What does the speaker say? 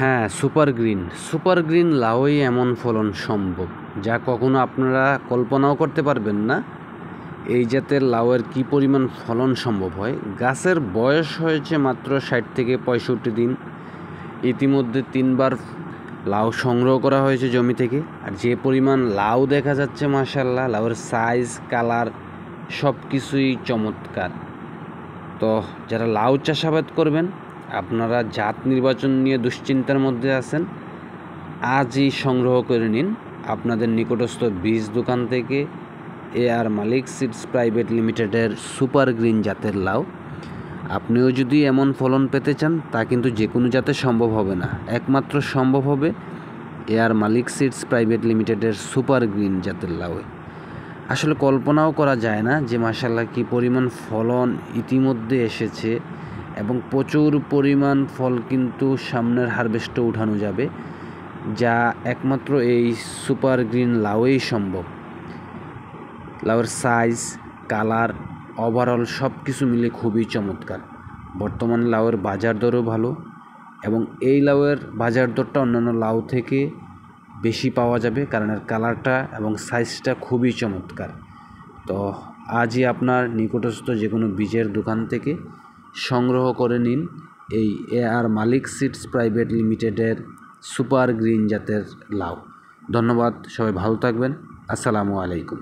হ্যাঁ super green super green লাউই এমন ফলন সম্ভব যা কখনো আপনারা কল্পনাও করতে পারবেন না এই জাতের লাউয়ের কি পরিমাণ ফলন সম্ভব হয় গাছের বয়স হয়েছে মাত্র ষাট থেকে পঁয়ষট্টি দিন ইতিমধ্যে তিনবার লাউ সংগ্রহ করা হয়েছে জমি থেকে আর যে পরিমাণ লাউ দেখা যাচ্ছে মাসাল্লাহ লাউয়ের সাইজ কালার সব কিছুই চমৎকার তো যারা লাউ চাষাবাদ করবেন আপনারা জাত নির্বাচন নিয়ে দুশ্চিন্তার মধ্যে আছেন আজই সংগ্রহ করে নিন আপনাদের নিকটস্থ বীজ দোকান থেকে A R Malik seeds private লিমিটেডের সুপার গ্রিন জাতের লাউ আপনিও যদি এমন ফলন পেতে চান তা কিন্তু যে কোনো জাতে সম্ভব হবে না একমাত্র সম্ভব হবে A R Malik seeds private লিমিটেডের সুপার গ্রিন জাতের লাউয়ে আসলে কল্পনাও করা যায় না যে মাসাল্লাহ কী পরিমাণ ফলন ইতিমধ্যে এসেছে এবং প্রচুর পরিমাণ ফল কিন্তু সামনের হারভেস্টে উঠানো যাবে যা একমাত্র এই সুপার গ্রিন লাউয়েই সম্ভব লাউয়ের সাইজ কালার ওভারঅল সব কিছু মিলে খুবই চমৎকার বর্তমানে লাউয়ের বাজার দরও ভালো এবং এই লাউয়ের বাজার দরটা অন্যান্য লাউ থেকে বেশি পাওয়া যাবে কারণ এর কালারটা এবং সাইজটা খুবই চমৎকার তো আজই আপনার নিকটস্থ যে কোনো বীজের দোকান থেকে সংগ্রহ করে নিন এই A R Malik seeds private লিমিটেডের সুপার গ্রিন জাতের লাউ ধন্যবাদ সবাই ভালো থাকবেন আসসালামু আলাইকুম